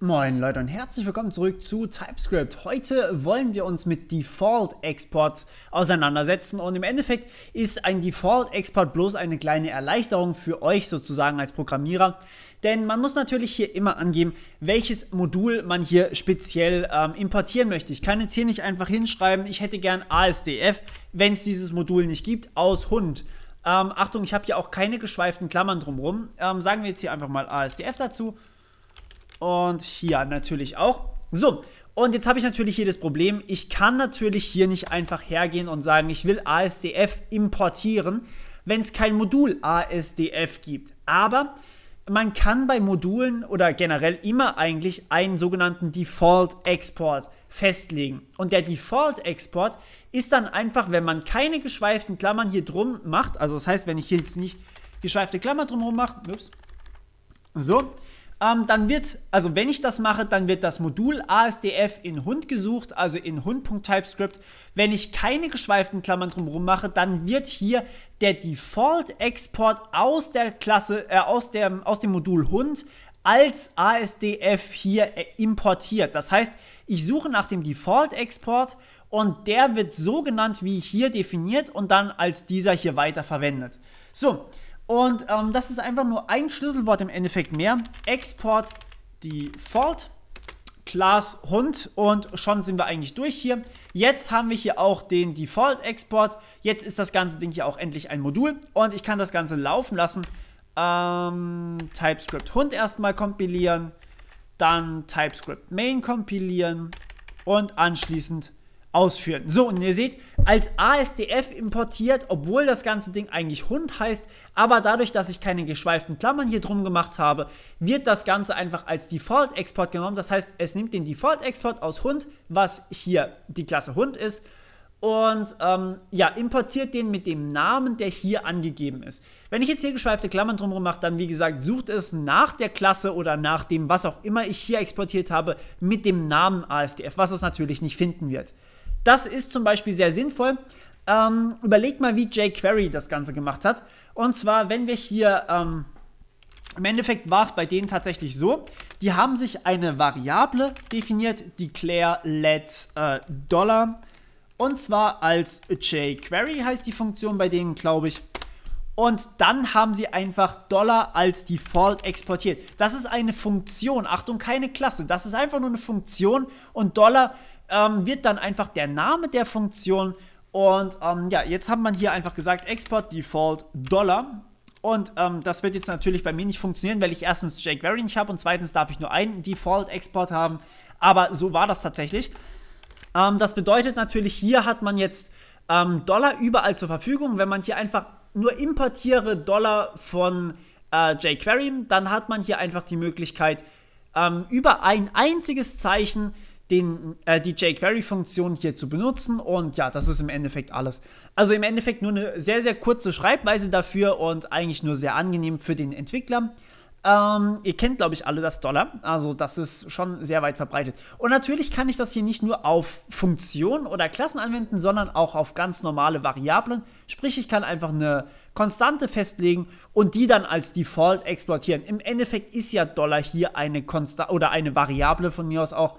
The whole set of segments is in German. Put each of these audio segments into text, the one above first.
Moin Leute und herzlich willkommen zurück zu TypeScript. Heute wollen wir uns mit Default-Exports auseinandersetzen und im Endeffekt ist ein Default-Export bloß eine kleine Erleichterung für euch sozusagen als Programmierer, denn man muss natürlich hier immer angeben, welches Modul man hier speziell ähm, importieren möchte. Ich kann jetzt hier nicht einfach hinschreiben, ich hätte gern ASDF, wenn es dieses Modul nicht gibt, aus Hund. Ähm, Achtung, ich habe hier auch keine geschweiften Klammern drumherum. Ähm, sagen wir jetzt hier einfach mal ASDF dazu und hier natürlich auch. So, und jetzt habe ich natürlich hier das Problem, ich kann natürlich hier nicht einfach hergehen und sagen, ich will ASDF importieren, wenn es kein Modul ASDF gibt. Aber man kann bei Modulen oder generell immer eigentlich einen sogenannten Default-Export festlegen. Und der Default-Export ist dann einfach, wenn man keine geschweiften Klammern hier drum macht, also das heißt, wenn ich hier jetzt nicht geschweifte Klammer drumherum mache, ups, so, ähm, dann wird, also wenn ich das mache, dann wird das Modul ASDF in Hund gesucht, also in Hund.TypeScript. Wenn ich keine geschweiften Klammern drumherum mache, dann wird hier der Default-Export aus der Klasse, äh, aus, der, aus dem Modul Hund als ASDF hier äh, importiert. Das heißt, ich suche nach dem Default-Export und der wird so genannt, wie hier definiert und dann als dieser hier weiter verwendet. So, und ähm, das ist einfach nur ein Schlüsselwort im Endeffekt mehr. Export Default. Class Hund und schon sind wir eigentlich durch hier. Jetzt haben wir hier auch den Default-Export. Jetzt ist das ganze Ding hier auch endlich ein Modul und ich kann das Ganze laufen lassen. Ähm, TypeScript Hund erstmal kompilieren, dann TypeScript Main kompilieren und anschließend ausführen. So, und ihr seht, als ASDF importiert, obwohl das ganze Ding eigentlich Hund heißt, aber dadurch, dass ich keine geschweiften Klammern hier drum gemacht habe, wird das Ganze einfach als Default-Export genommen. Das heißt, es nimmt den Default-Export aus Hund, was hier die Klasse Hund ist, und ähm, ja, importiert den mit dem Namen, der hier angegeben ist. Wenn ich jetzt hier geschweifte Klammern drumherum mache, dann wie gesagt, sucht es nach der Klasse oder nach dem, was auch immer ich hier exportiert habe, mit dem Namen ASDF, was es natürlich nicht finden wird. Das ist zum Beispiel sehr sinnvoll. Ähm, überlegt mal, wie jQuery das Ganze gemacht hat. Und zwar, wenn wir hier, ähm, im Endeffekt war es bei denen tatsächlich so, die haben sich eine Variable definiert, declare let äh, Dollar. Und zwar als jQuery heißt die Funktion bei denen, glaube ich und dann haben sie einfach Dollar als Default exportiert. Das ist eine Funktion, Achtung, keine Klasse, das ist einfach nur eine Funktion und Dollar ähm, wird dann einfach der Name der Funktion und ähm, ja, jetzt hat man hier einfach gesagt Export Default Dollar und ähm, das wird jetzt natürlich bei mir nicht funktionieren, weil ich erstens jQuery nicht habe und zweitens darf ich nur einen Default-Export haben. Aber so war das tatsächlich. Ähm, das bedeutet natürlich, hier hat man jetzt ähm, Dollar überall zur Verfügung. Wenn man hier einfach nur importiere Dollar von äh, jQuery, dann hat man hier einfach die Möglichkeit, ähm, über ein einziges Zeichen den, äh, die jQuery-Funktion hier zu benutzen. Und ja, das ist im Endeffekt alles. Also im Endeffekt nur eine sehr, sehr kurze Schreibweise dafür und eigentlich nur sehr angenehm für den Entwickler. Ähm, ihr kennt, glaube ich, alle das Dollar. Also das ist schon sehr weit verbreitet. Und natürlich kann ich das hier nicht nur auf Funktionen oder Klassen anwenden, sondern auch auf ganz normale Variablen. Sprich, ich kann einfach eine Konstante festlegen und die dann als Default exportieren. Im Endeffekt ist ja Dollar hier eine Konstante oder eine Variable von mir aus auch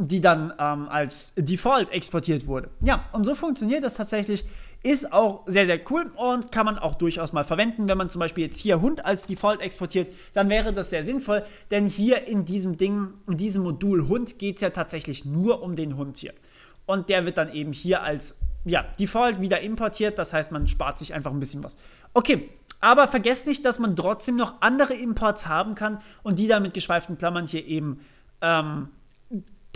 die dann ähm, als Default exportiert wurde. Ja, und so funktioniert das tatsächlich ist auch sehr, sehr cool und kann man auch durchaus mal verwenden. Wenn man zum Beispiel jetzt hier Hund als Default exportiert, dann wäre das sehr sinnvoll, denn hier in diesem Ding, in diesem Modul Hund geht es ja tatsächlich nur um den Hund hier. Und der wird dann eben hier als ja, Default wieder importiert, das heißt, man spart sich einfach ein bisschen was. Okay, aber vergesst nicht, dass man trotzdem noch andere Imports haben kann und die dann mit geschweiften Klammern hier eben ähm,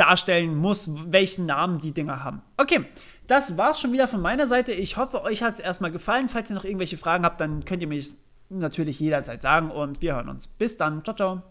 darstellen muss, welchen Namen die Dinger haben. Okay, das war's schon wieder von meiner Seite. Ich hoffe, euch hat es erstmal gefallen. Falls ihr noch irgendwelche Fragen habt, dann könnt ihr mich natürlich jederzeit sagen und wir hören uns. Bis dann. Ciao, ciao.